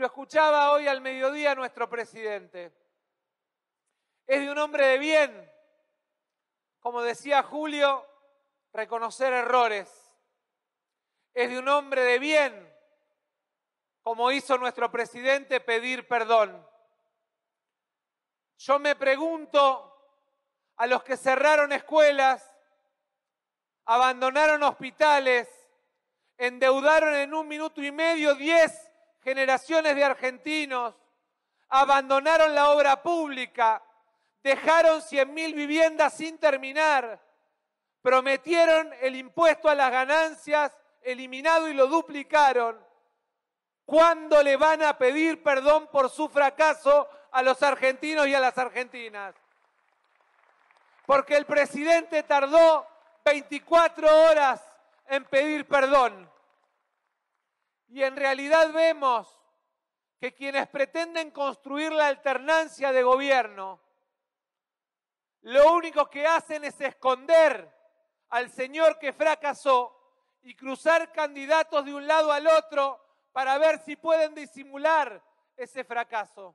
lo escuchaba hoy al mediodía nuestro presidente. Es de un hombre de bien, como decía Julio, reconocer errores. Es de un hombre de bien, como hizo nuestro presidente, pedir perdón. Yo me pregunto a los que cerraron escuelas, abandonaron hospitales, endeudaron en un minuto y medio diez generaciones de argentinos abandonaron la obra pública, dejaron 100.000 viviendas sin terminar, prometieron el impuesto a las ganancias eliminado y lo duplicaron. ¿Cuándo le van a pedir perdón por su fracaso a los argentinos y a las argentinas? Porque el presidente tardó 24 horas en pedir perdón. Y en realidad vemos que quienes pretenden construir la alternancia de gobierno, lo único que hacen es esconder al señor que fracasó y cruzar candidatos de un lado al otro para ver si pueden disimular ese fracaso.